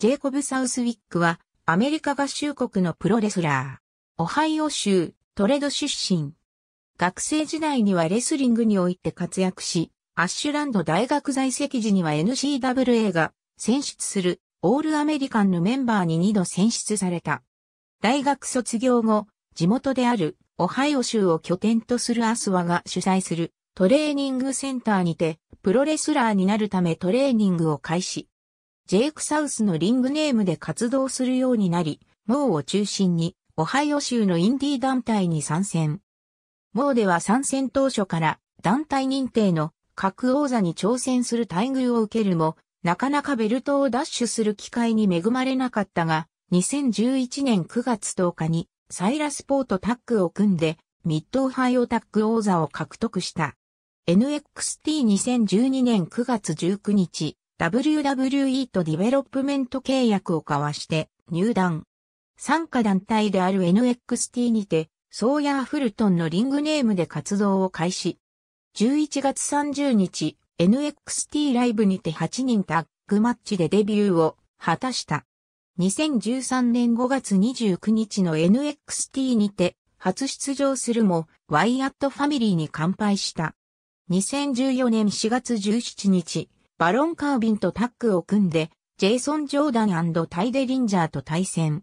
ジェイコブ・サウスウィックは、アメリカ合衆国のプロレスラー。オハイオ州、トレド出身。学生時代にはレスリングにおいて活躍し、アッシュランド大学在籍時には NCWA が選出するオールアメリカンのメンバーに2度選出された。大学卒業後、地元であるオハイオ州を拠点とするアスワが主催するトレーニングセンターにてプロレスラーになるためトレーニングを開始。ジェイク・サウスのリングネームで活動するようになり、モーを中心に、オハイオ州のインディー団体に参戦。モーでは参戦当初から団体認定の各王座に挑戦する待遇を受けるも、なかなかベルトを奪取する機会に恵まれなかったが、2011年9月10日にサイラスポートタッグを組んで、ミッドオハイオタッグ王座を獲得した。NXT2012 年9月19日、WWE とディベロップメント契約を交わして入団。参加団体である NXT にて、ソーヤー・フルトンのリングネームで活動を開始。11月30日、NXT ライブにて8人タッグマッチでデビューを果たした。2013年5月29日の NXT にて初出場するも、ワイアットファミリーに乾杯した。2014年4月17日、バロン・カービンとタッグを組んで、ジェイソン・ジョーダンタイ・デ・リンジャーと対戦。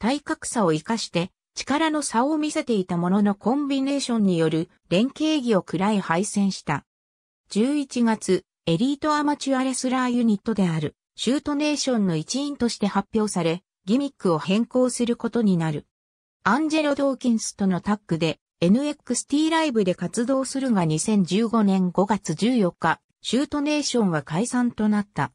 体格差を活かして、力の差を見せていたもののコンビネーションによる連携技を喰らい敗戦した。11月、エリートアマチュアレスラーユニットである、シュートネーションの一員として発表され、ギミックを変更することになる。アンジェロ・ドーキンスとのタッグで、NXT ライブで活動するが2015年5月14日、シュートネーションは解散となった。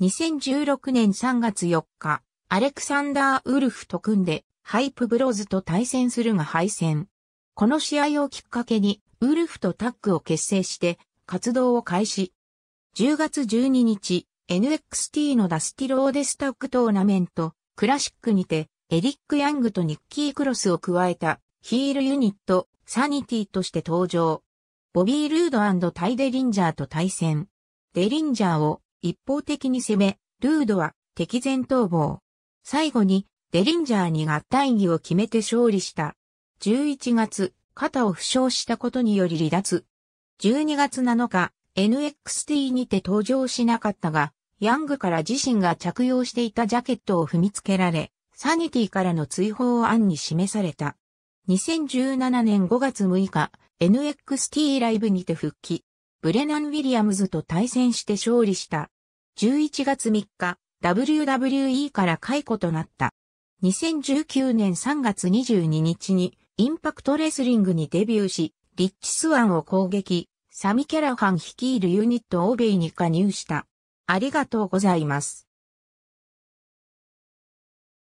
2016年3月4日、アレクサンダー・ウルフと組んで、ハイプブローズと対戦するが敗戦。この試合をきっかけに、ウルフとタッグを結成して、活動を開始。10月12日、NXT のダスティローデスタッグトーナメント、クラシックにて、エリック・ヤングとニッキー・クロスを加えた、ヒールユニット、サニティとして登場。ボビー・ルードタイ・デリンジャーと対戦。デリンジャーを一方的に攻め、ルードは敵前逃亡。最後に、デリンジャーに合体技を決めて勝利した。11月、肩を負傷したことにより離脱。12月7日、NXT にて登場しなかったが、ヤングから自身が着用していたジャケットを踏みつけられ、サニティからの追放案に示された。2017年5月6日、NXT ライブにて復帰。ブレナン・ウィリアムズと対戦して勝利した。11月3日、WWE から解雇となった。2019年3月22日に、インパクトレスリングにデビューし、リッチ・スワンを攻撃、サミ・キャラハン率いるユニットオーベイに加入した。ありがとうございます。